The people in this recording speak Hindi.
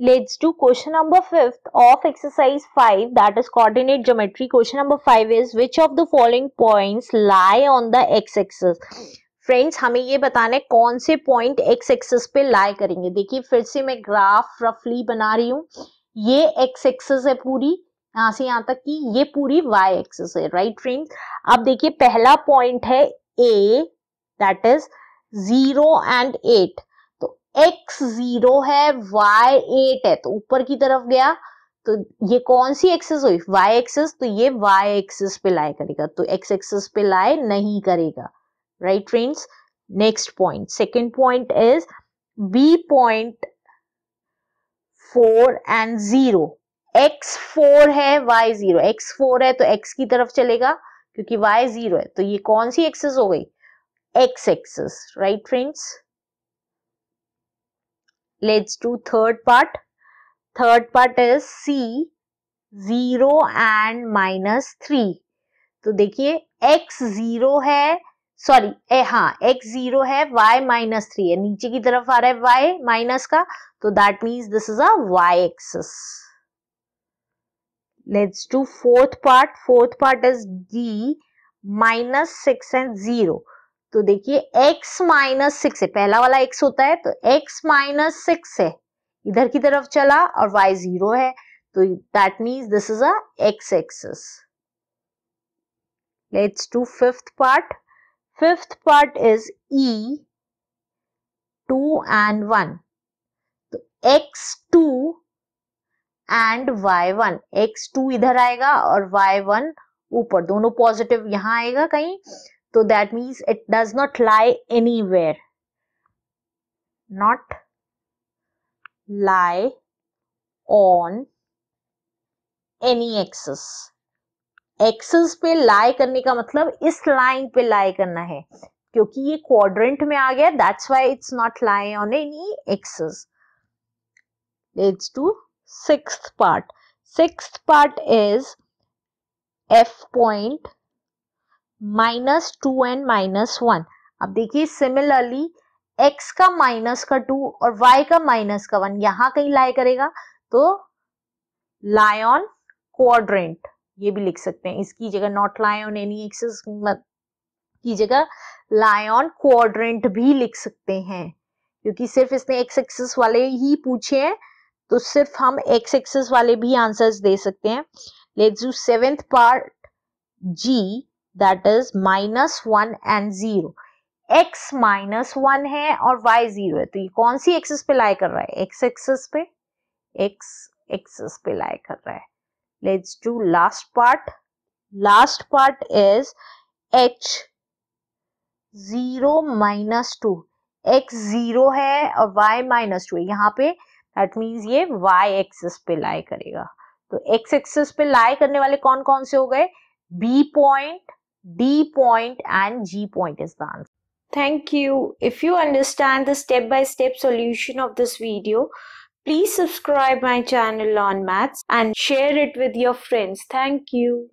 let's do question number 5th of exercise 5 that is coordinate geometry question number 5 is which of the following points lie on the x axis friends हमें ये बताना है कौन से पॉइंट एक्स एक्सेस पे लाई करेंगे देखिए फिर से मैं ग्राफ रफली बना रही हूँ ये एक्स एक्सेस है पूरी यहाँ से यहाँ तक की ये पूरी वाई एक्सेस है राइट फ्रेंड्स अब देखिए पहला पॉइंट है A that is zero and eight X zero है वाई एट है तो ऊपर की तरफ गया तो ये कौन सी एक्सेस हुई वाई एक्सेस तो ये वाई एक्सेस पे लाए करेगा तो एक्स एक्सेस पे लाए नहीं करेगा right friends next point second point is B point four and zero X four है वाई जीरो एक्स फोर है तो एक्स की तरफ चलेगा क्योंकि वाई जीरो है तो ये कौन सी एक्सेस हो गई X axis right friends Let's do third part. Third part is C zero and minus three तो देखिए x जीरो है सॉरी ए हाँ x जीरो है y माइनस थ्री है नीचे की तरफ आ रहा है y माइनस का तो that means this is a y axis let's do fourth part fourth part is d minus six and zero तो देखिए x माइनस सिक्स है पहला वाला x होता है तो x माइनस सिक्स है इधर की तरफ चला और y जीरो है तो that means this is a x axis let's do fifth part fifth part is e two and one तो x two and y one x two इधर आएगा और y वन ऊपर दोनों पॉजिटिव यहां आएगा कहीं तो that means it does not lie anywhere not lie on any axes axes पे लाई करने का मतलब इस लाइन पे लाई करना है क्योंकि ये क्वाड्रेंट में आ गया that's why it's not lie on any axes let's to sixth part sixth part is F point minus two and minus one अब देखिए सिमिलरली एक्स का माइनस का टू और वाई का माइनस का वन यहां कहीं लाई करेगा तो लायन ऑन क्वाड्रेंट ये भी लिख सकते हैं इसकी जगह नॉट लायन एनी एक्सेस की जगह लायन ऑन क्वाड्रेंट भी लिख सकते हैं क्योंकि सिर्फ इसने एक्स एक्सेस वाले ही पूछे हैं तो सिर्फ हम एक्स एक्सेस वाले भी आंसर्स दे सकते हैं let's do seventh part G that is minus one and zero x minus one है और वाई जीरो है तो ये कौन सी एक्सेस पे लाई कर रहा है एक्स एक्सेस पे एक्स एक्सेस पे लाई कर रहा है let's do last part last part is H zero minus two x zero है और वाई माइनस टू है यहाँ पे दैट मीन्स ये वाई एक्सिस पे लाई करेगा तो एक्स एक्सिस पे लाई करने वाले कौन कौन से हो गए B point D point and G point is the answer. Thank you. If you understand the step-by-step -step solution of this video, please subscribe my channel on maths and share it with your friends. Thank you.